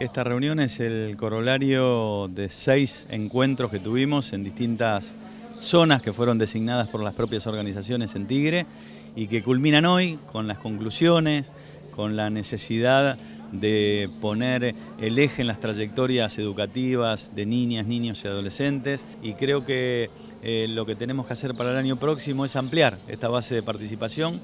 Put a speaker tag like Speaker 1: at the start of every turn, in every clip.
Speaker 1: Esta reunión es el corolario de seis encuentros que tuvimos en distintas zonas que fueron designadas por las propias organizaciones en Tigre y que culminan hoy con las conclusiones, con la necesidad de poner el eje en las trayectorias educativas de niñas, niños y adolescentes y creo que eh, lo que tenemos que hacer para el año próximo es ampliar esta base de participación,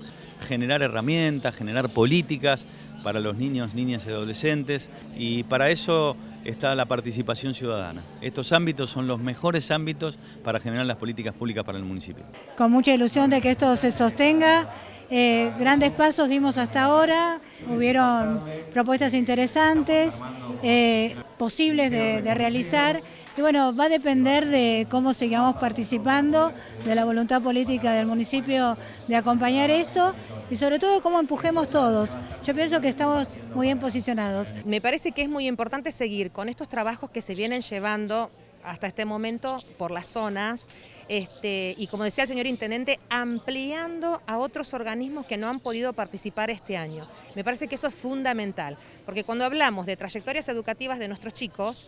Speaker 1: generar herramientas, generar políticas para los niños, niñas y adolescentes y para eso está la participación ciudadana. Estos ámbitos son los mejores ámbitos para generar las políticas públicas para el municipio.
Speaker 2: Con mucha ilusión de que esto se sostenga. Eh, grandes pasos dimos hasta ahora, hubieron propuestas interesantes, eh, posibles de realizar. Y bueno, va a depender de cómo sigamos participando, de la voluntad política del municipio de acompañar esto y sobre todo cómo empujemos todos. Yo pienso que estamos muy bien posicionados.
Speaker 3: Me parece que es muy importante seguir con estos trabajos que se vienen llevando hasta este momento por las zonas. Este, y como decía el señor intendente, ampliando a otros organismos que no han podido participar este año. Me parece que eso es fundamental, porque cuando hablamos de trayectorias educativas de nuestros chicos,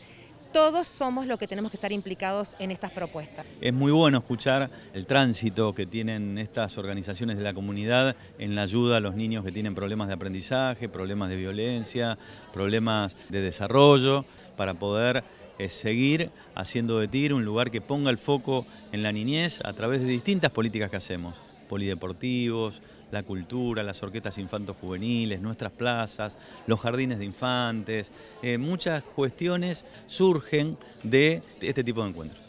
Speaker 3: todos somos los que tenemos que estar implicados en estas propuestas.
Speaker 1: Es muy bueno escuchar el tránsito que tienen estas organizaciones de la comunidad en la ayuda a los niños que tienen problemas de aprendizaje, problemas de violencia, problemas de desarrollo, para poder eh, seguir haciendo de TIR un lugar que ponga el foco en la niñez a través de distintas políticas que hacemos polideportivos, la cultura, las orquestas infantos juveniles, nuestras plazas, los jardines de infantes. Eh, muchas cuestiones surgen de este tipo de encuentros.